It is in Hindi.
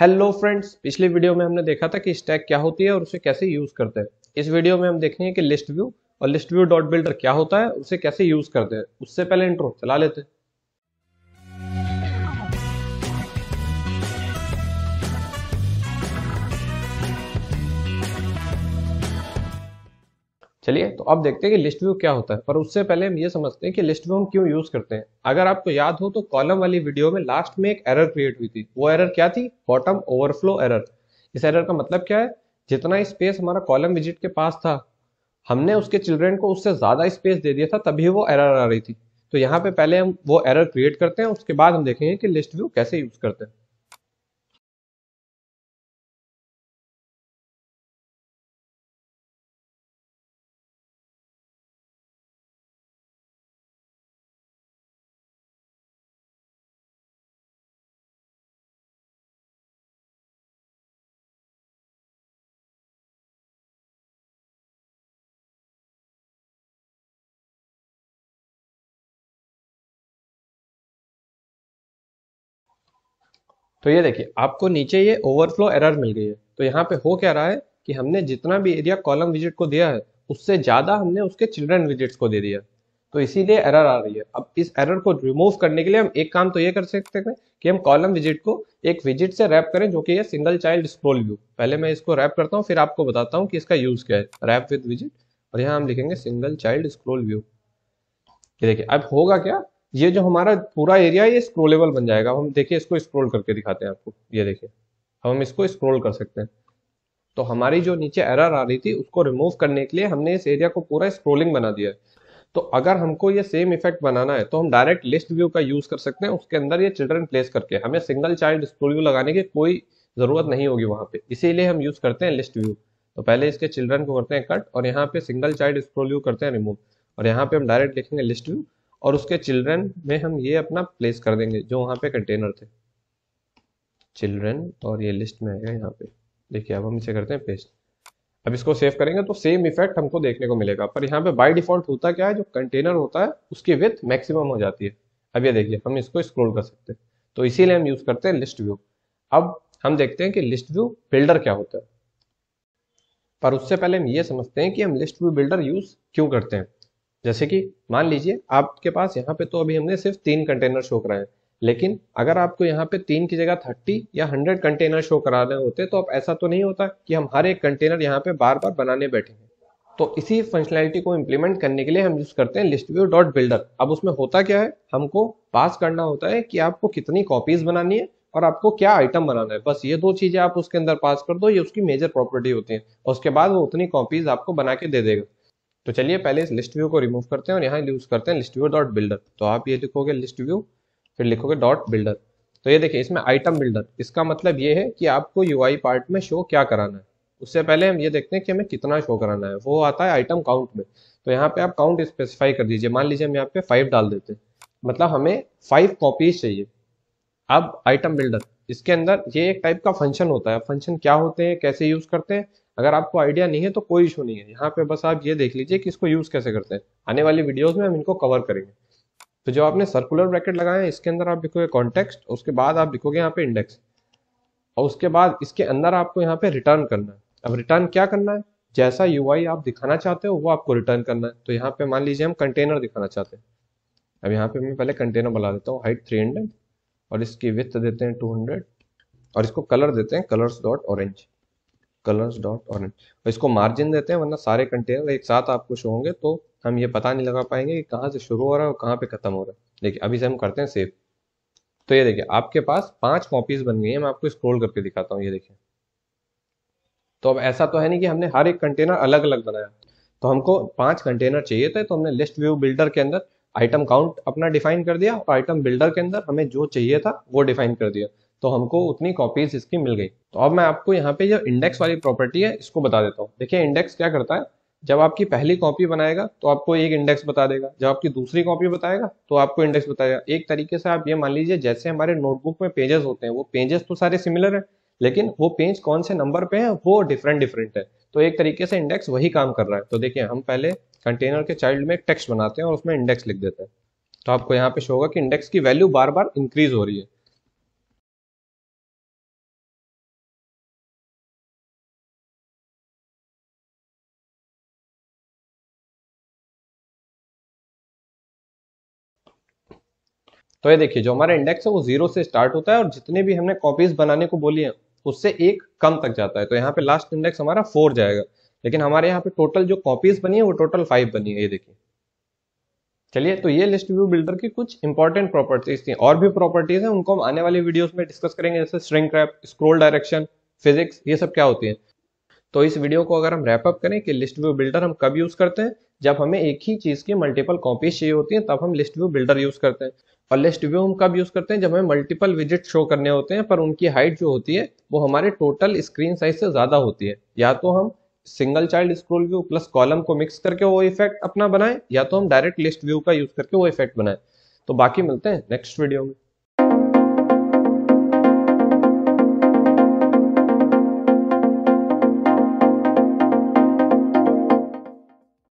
हेलो फ्रेंड्स पिछले वीडियो में हमने देखा था कि स्टैक क्या होती है और उसे कैसे यूज करते हैं इस वीडियो में हम देखेंगे कि लिस्ट व्यू और लिस्ट व्यू डॉट बिल्डर क्या होता है उसे कैसे यूज करते हैं उससे पहले इंट्रो चला लेते हैं चलिए तो अब देखते हैं कि लिस्ट व्यू क्या होता है पर उससे पहले हम ये समझते हैं कि लिस्ट व्यू हम क्यों यूज करते हैं अगर आपको याद हो तो कॉलम वाली वीडियो में लास्ट में एक एरर क्रिएट हुई थी वो एरर क्या थी बॉटम ओवरफ्लो एरर इस एरर का मतलब क्या है जितना स्पेस हमारा कॉलम विजिट के पास था हमने उसके चिल्ड्रेन को उससे ज्यादा स्पेस दे दिया था तभी वो एरर आ रही थी तो यहाँ पे पहले हम वो एरर क्रिएट करते हैं उसके बाद हम देखेंगे कि लिस्ट व्यू कैसे यूज करते हैं तो ये देखिए आपको नीचे ये ओवरफ्लो एरर मिल गई है तो यहाँ पे हो क्या रहा है कि हमने जितना भी एरिया कॉलम विजिट को दिया है उससे ज़्यादा हमने उसके चिल्ड्रन विजिट्स को दे दिया तो इसीलिए एरर आ रही है अब इस एरर को रिमूव करने के लिए हम एक काम तो ये कर सकते हैं कि हम कॉलम विजिट को एक विजिट से रैप करें जो कि है सिंगल चाइल्ड स्क्रोल व्यू पहले मैं इसको रैप करता हूँ फिर आपको बताता हूँ कि इसका यूज़ क्या है रैप विद विजिट और यहाँ हम लिखेंगे सिंगल चाइल्ड स्क्रोल व्यू ये देखिए अब होगा क्या ये जो हमारा पूरा एरिया ये स्क्रोलेबल बन जाएगा हम देखिए इसको स्क्रोल करके दिखाते हैं आपको ये देखिए हम इसको स्क्रोल कर सकते हैं तो हमारी जो नीचे एरर आ रही थी उसको रिमूव करने के लिए हमने इस एरिया को पूरा स्क्रोलिंग बना दिया है तो अगर हमको ये सेम इफेक्ट बनाना है तो हम डायरेक्ट लिस्ट व्यू का यूज कर सकते हैं उसके अंदर ये चिल्ड्रन प्लेस करके हमें सिंगल चाइल्ड स्क्रोल व्यू लगाने की कोई जरूरत नहीं होगी वहां पे इसीलिए हम यूज करते हैं लिस्ट व्यू तो पहले इसके चिल्ड्रन को करते हैं कट और यहाँ पे सिंगल चाइल्ड स्क्रोल व्यू करते हैं रिमूव और यहाँ पे हम डायरेक्ट लिखेंगे लिस्ट व्यू और उसके चिल्ड्रन में हम ये अपना प्लेस कर देंगे जो वहाँ पे कंटेनर थे चिल्ड्रन और ये लिस्ट में आएगा यहाँ पे देखिए अब हम इसे करते हैं पेस्ट अब इसको सेव करेंगे तो सेम इफेक्ट हमको देखने को मिलेगा पर यहाँ पे बाय डिफॉल्ट होता क्या है जो कंटेनर होता है उसकी विथ मैक्सिमम हो जाती है अब ये देखिए हम इसको स्क्रोल कर सकते हैं तो इसीलिए हम यूज करते हैं लिस्ट व्यू अब हम देखते हैं कि लिस्ट व्यू बिल्डर क्या होता है पर उससे पहले हम ये समझते हैं कि हम लिस्ट व्यू बिल्डर यूज क्यों करते हैं जैसे कि मान लीजिए आपके पास यहाँ पे तो अभी हमने सिर्फ तीन कंटेनर शो कराए लेकिन अगर आपको यहाँ पे तीन की जगह थर्टी या हंड्रेड कंटेनर शो कराने होते तो अब ऐसा तो नहीं होता कि हम हर एक कंटेनर यहाँ पे बार बार बनाने हैं तो इसी फंक्शनैलिटी को इम्प्लीमेंट करने के लिए हम यूज करते हैं लिस्ट व्यू डॉट बिल्डर अब उसमें होता क्या है हमको पास करना होता है कि आपको कितनी कॉपीज बनानी है और आपको क्या आइटम बनाना है बस ये दो चीजें आप उसके अंदर पास कर दो ये उसकी मेजर प्रॉपर्टी होती है उसके बाद वो उतनी कॉपीज आपको बना के दे देगा तो चलिए पहले इस लिस्ट व्यू को रिमूव करते हैं और यहाँ यूज करते हैं लिस्ट व्यू डॉट बिल्डर तो आप ये लिखोगे लिस्ट व्यू फिर लिखोगे डॉट बिल्डर तो ये देखिए इसमें आइटम बिल्डर इसका मतलब ये है कि आपको यू पार्ट में शो क्या कराना है उससे पहले हम ये देखते हैं कि हमें कितना शो कराना है वो आता है आइटम काउंट में तो यहाँ पे आप काउंट स्पेसिफाई कर दीजिए मान लीजिए हम यहाँ पे फाइव डाल देते हैं मतलब हमें फाइव कॉपीज चाहिए अब आइटम बिल्डर इसके अंदर ये एक टाइप का फंक्शन होता है फंक्शन क्या होते हैं कैसे यूज करते हैं अगर आपको आइडिया नहीं है तो कोई इशू नहीं है यहाँ पे बस आप ये देख लीजिए कि इसको यूज कैसे करते हैं आने वाली वीडियोस में हम इनको कवर करेंगे तो जब आपने सर्कुलर ब्रैकेट लगाए हैं इसके अंदर आप लिखोगे कॉन्टेक्स्ट उसके बाद आप लिखोगे यहाँ पे इंडेक्स और उसके बाद इसके अंदर आपको यहाँ पे रिटर्न करना है अब रिटर्न क्या करना है जैसा यू आप दिखाना चाहते हो वो आपको रिटर्न करना है तो यहाँ पे मान लीजिए हम कंटेनर दिखाना चाहते हैं अब यहाँ पे मैं पहले कंटेनर बना देता हूँ हाइट थ्री हंड्रेड और इसकी विथ देते हैं 200 और इसको कलर देते हैं colours dot orange colours dot orange और इसको मार्जिन देते हैं वरना सारे कंटेनर एक साथ आपको शो होंगे तो हम ये पता नहीं लगा पाएंगे कि कहाँ से शुरू हो रहा है और कहाँ पे खत्म हो रहा है देखिए अभी से हम करते हैं सेव तो ये देखिए आपके पास पांच कॉपीज बन गई है मैं आपको स्क्रोल करके दिखाता हूँ ये देखिए तो अब ऐसा तो है नहीं कि हमने हर एक कंटेनर अलग अलग बनाया तो हमको पांच कंटेनर चाहिए थे तो हमने लिस्ट व्यू बिल्डर के अंदर आइटम काउंट अपना डिफाइन कर दिया और आइटम बिल्डर के अंदर हमें जो चाहिए था वो डिफाइन कर दिया तो हमको उतनी कॉपीज इसकी मिल गई तो अब मैं आपको यहाँ पे जो इंडेक्स वाली प्रॉपर्टी है इसको बता देता हूँ देखिए इंडेक्स क्या करता है जब आपकी पहली कॉपी बनाएगा तो आपको एक इंडेक्स बता देगा जब आपकी दूसरी कॉपी बताएगा तो आपको इंडेक्स बताएगा एक तरीके से आप ये मान लीजिए जैसे हमारे नोटबुक में पेजेस होते हैं वो पेजेस तो सारे सिमिलर है लेकिन वो पेज कौन से नंबर पे है वो डिफरेंट डिफरेंट है तो एक तरीके से इंडेक्स वही काम कर रहा है तो देखिए हम पहले कंटेनर के चाइल्ड में एक टेक्स्ट बनाते हैं और उसमें इंडेक्स लिख देते हैं तो आपको यहाँ पे शो होगा कि इंडेक्स की वैल्यू बार बार इंक्रीज हो रही है तो ये देखिए जो हमारा इंडेक्स है वो जीरो से स्टार्ट होता है और जितने भी हमने कॉपीज बनाने को बोली है उससे एक कम तक जाता है तो यहाँ पे लास्ट इंडेक्स हमारा फोर जाएगा लेकिन हमारे यहाँ पे टोटल जो कॉपीज बनी है वो टोटल फाइव बनी है ये देखिए चलिए तो ये लिस्ट व्यू बिल्डर की कुछ इंपॉर्टेंट प्रॉपर्टीज थी और भी प्रॉपर्टीज हैं उनको हम आने वाले वीडियोस में डिस्कस करेंगे जैसे string wrap scroll direction physics ये सब क्या होती है तो इस वीडियो को अगर हम रैपअप करें कि लिस्ट व्यू बिल्डर हम कब यूज करते हैं जब हमें एक ही चीज की मल्टीपल कॉपीज चाहिए होती है तब हम लिस्ट व्यू बिल्डर यूज करते हैं और लिस्ट व्यू हम कब यूज करते हैं जब हमें मल्टीपल विजिट शो करने होते हैं पर उनकी हाइट जो होती है वो हमारे टोटल स्क्रीन साइज से ज्यादा होती है या तो हम single child scroll view plus column को मिक्स करके वो इफेक्ट अपना बनाए या तो हम डायरेक्ट लिस्ट व्यू का यूज करके वो इफेक्ट बनाए तो बाकी मिलते हैं नेक्स्ट वीडियो में